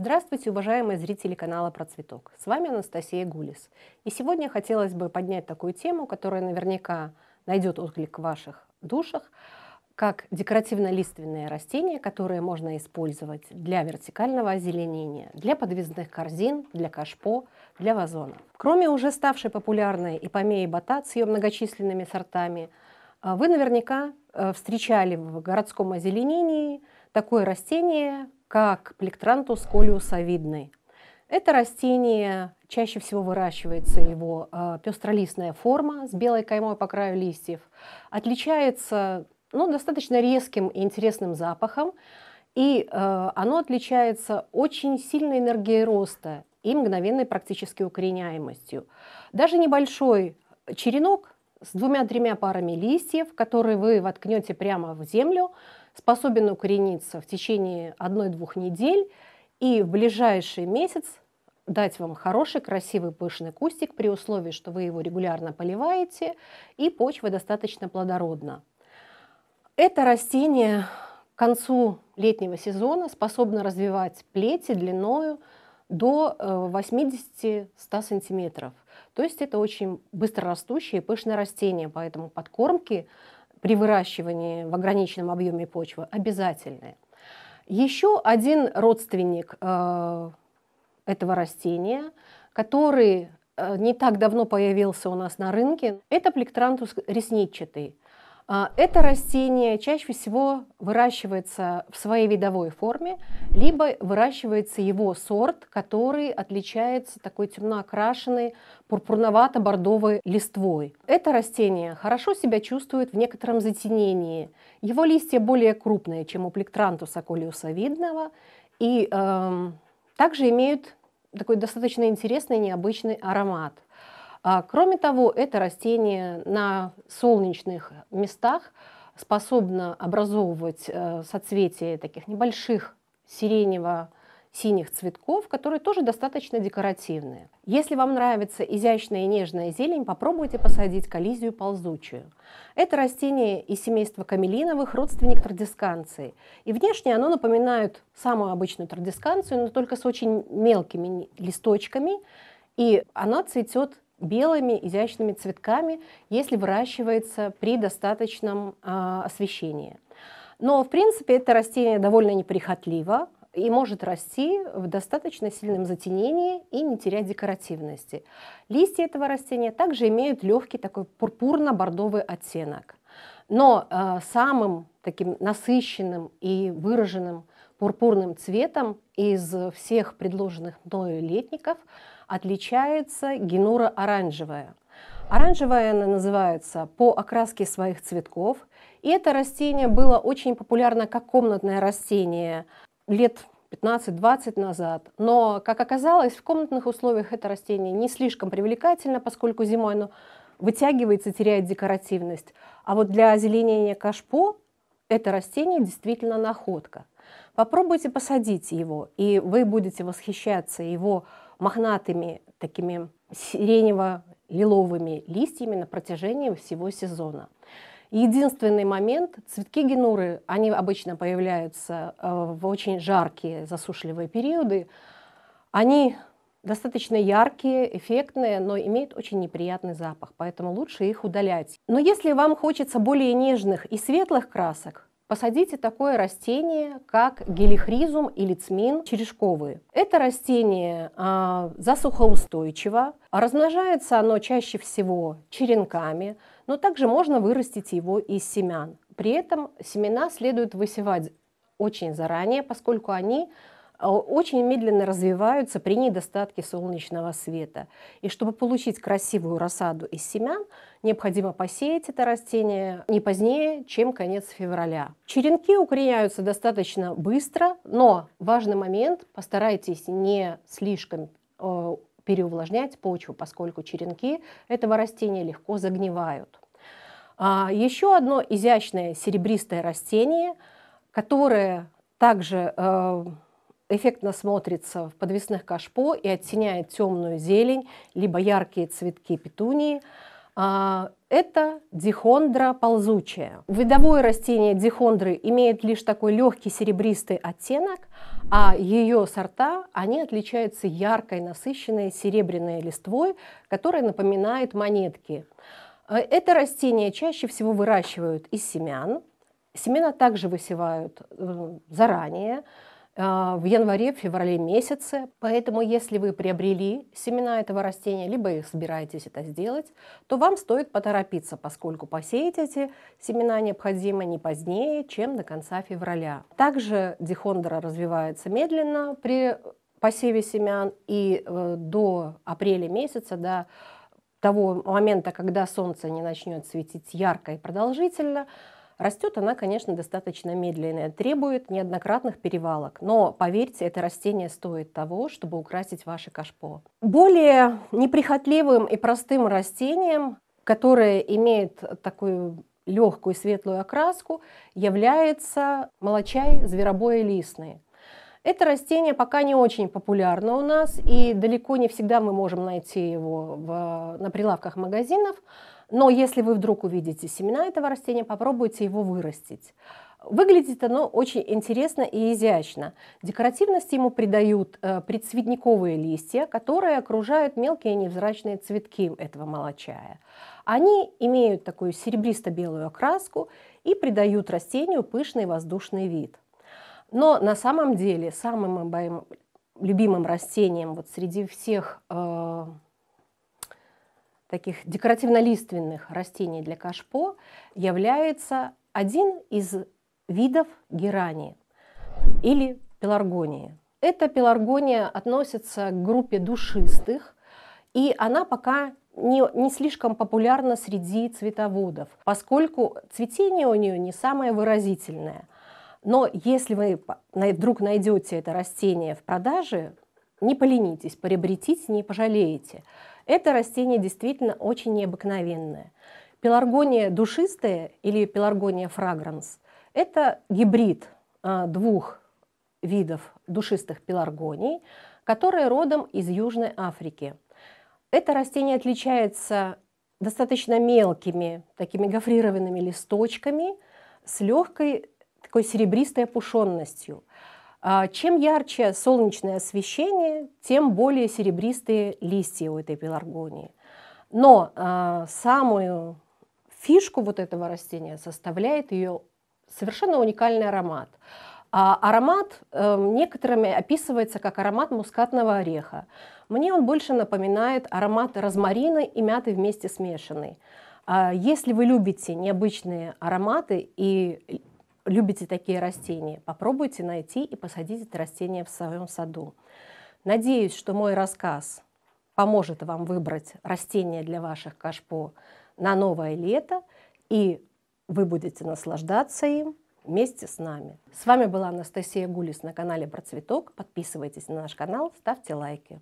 Здравствуйте, уважаемые зрители канала Про Цветок. С вами Анастасия Гулис. И сегодня хотелось бы поднять такую тему, которая наверняка найдет отклик в ваших душах, как декоративно-лиственные растения, которые можно использовать для вертикального озеленения, для подвесных корзин, для кашпо, для вазона. Кроме уже ставшей популярной ипомеи батат с ее многочисленными сортами, а, вы наверняка э, встречали в городском озеленении такое растение, как плектрантус колиусовидный. Это растение, чаще всего выращивается его э, а, пестролистная форма с белой каймой по краю листьев. Отличается ну, достаточно резким и интересным запахом, и э, оно отличается очень сильной энергией роста и мгновенной практически укореняемостью. Даже небольшой черенок с двумя-тремя парами листьев, которые вы воткнете прямо в землю, способен укорениться в течение одной-двух недель и в ближайший месяц дать вам хороший, красивый, пышный кустик при условии, что вы его регулярно поливаете и почва достаточно плодородна. Это растение к концу летнего сезона способно развивать плети длиною до 80-100 э, сантиметров. То есть это очень быстрорастущее и пышное растение, поэтому подкормки при выращивании в ограниченном объеме почвы обязательные. Еще один родственник э, этого растения, который э, не так давно появился у нас на рынке, это плектрантус ресничатый. А, это растение чаще всего выращивается в своей видовой форме, либо выращивается его сорт, который отличается такой темно окрашенной пурпурновато-бордовой листвой. Это растение хорошо себя чувствует в некотором затенении. Его листья более крупные, чем у плектрантуса колиусовидного, и э, также имеют такой достаточно интересный необычный аромат. А, кроме того, это растение на солнечных местах способно образовывать э, соцветия таких небольших сиренево синих цветков, которые тоже достаточно декоративные. Если вам нравится изящная и нежная зелень, попробуйте посадить коллизию ползучую. Это растение из семейства камелиновых, родственник традисканции. И внешне оно напоминает самую обычную традисканцию, но только с очень мелкими листочками. И она цветет белыми изящными цветками, если выращивается при достаточном э, освещении. Но, в принципе, это растение довольно неприхотливо и может расти в достаточно сильном затенении и не терять декоративности. Листья этого растения также имеют легкий такой пурпурно-бордовый оттенок. Но э, самым таким насыщенным и выраженным пурпурным цветом из всех предложенных мною летников – отличается генура оранжевая. Оранжевая она называется по окраске своих цветков. И это растение было очень популярно как комнатное растение лет 15-20 назад. Но, как оказалось, в комнатных условиях это растение не слишком привлекательно, поскольку зимой оно вытягивается, теряет декоративность. А вот для озеленения кашпо это растение действительно находка. Попробуйте посадить его, и вы будете восхищаться его мохнатыми такими сиренево-лиловыми листьями на протяжении всего сезона. Единственный момент, цветки генуры, они обычно появляются э, в очень жаркие засушливые периоды. Они достаточно яркие, эффектные, но имеют очень неприятный запах, поэтому лучше их удалять. Но если вам хочется более нежных и светлых красок, посадите такое растение, как гелихризум или цмин черешковый. Это растение а, засухоустойчиво, размножается оно чаще всего черенками, но также можно вырастить его из семян. При этом семена следует высевать очень заранее, поскольку они а, очень медленно развиваются при недостатке солнечного света. И чтобы получить красивую рассаду из семян, необходимо посеять это растение не позднее, чем конец февраля. Черенки укореняются достаточно быстро, но важный момент, постарайтесь не слишком э, переувлажнять почву, поскольку черенки этого растения легко загнивают. А еще одно изящное серебристое растение, которое также э, эффектно смотрится в подвесных кашпо и оттеняет темную зелень, либо яркие цветки петунии. А, это дихондра ползучая. Видовое растение дихондры имеет лишь такой легкий серебристый оттенок, а ее сорта, они отличаются яркой, насыщенной серебряной листвой, которая напоминает монетки. А, это растение чаще всего выращивают из семян. Семена также высевают э, заранее, а, в январе-феврале месяце. Поэтому, если вы приобрели семена этого растения, либо их собираетесь это сделать, то вам стоит поторопиться, поскольку посеять эти семена необходимо не позднее, чем до конца февраля. Также дихондра развивается медленно при посеве семян и э, до апреля месяца, до того момента, когда солнце не начнет светить ярко и продолжительно, Растет она, конечно, достаточно медленная, требует неоднократных перевалок, но, поверьте, это растение стоит того, чтобы украсить ваше кашпо. Более неприхотливым и простым растением, которое имеет такую легкую светлую окраску, является молочай зверобоя листный. Это растение пока не очень популярно у нас, и далеко не всегда мы можем найти его в, на прилавках магазинов. Но если вы вдруг увидите семена этого растения, попробуйте его вырастить. Выглядит оно очень интересно и изящно. Декоративность ему придают э, предцветниковые листья, которые окружают мелкие невзрачные цветки этого молочая. Они имеют такую серебристо-белую окраску и придают растению пышный воздушный вид. Но на самом деле самым моим любимым растением вот среди всех э, таких декоративно-лиственных растений для кашпо является один из видов герани или пеларгонии. Эта пеларгония относится к группе душистых, и она пока не, не слишком популярна среди цветоводов, поскольку цветение у нее не самое выразительное – но если вы вдруг найдете это растение в продаже, не поленитесь, приобретите, не пожалеете. Это растение действительно очень необыкновенное. Пеларгония душистая или пеларгония фрагранс – это гибрид а, двух видов душистых пеларгоний, которые родом из Южной Африки. Это растение отличается достаточно мелкими, такими гофрированными листочками с легкой такой серебристой опушенностью. А, чем ярче солнечное освещение, тем более серебристые листья у этой пеларгонии. Но а, самую фишку вот этого растения составляет ее совершенно уникальный аромат. А аромат э, некоторыми описывается как аромат мускатного ореха. Мне он больше напоминает аромат розмарина и мяты вместе смешанный. А, если вы любите необычные ароматы и любите такие растения, попробуйте найти и посадить это растение в своем саду. Надеюсь, что мой рассказ поможет вам выбрать растение для ваших кашпо на новое лето, и вы будете наслаждаться им вместе с нами. С вами была Анастасия Гулис на канале Про Цветок. Подписывайтесь на наш канал, ставьте лайки.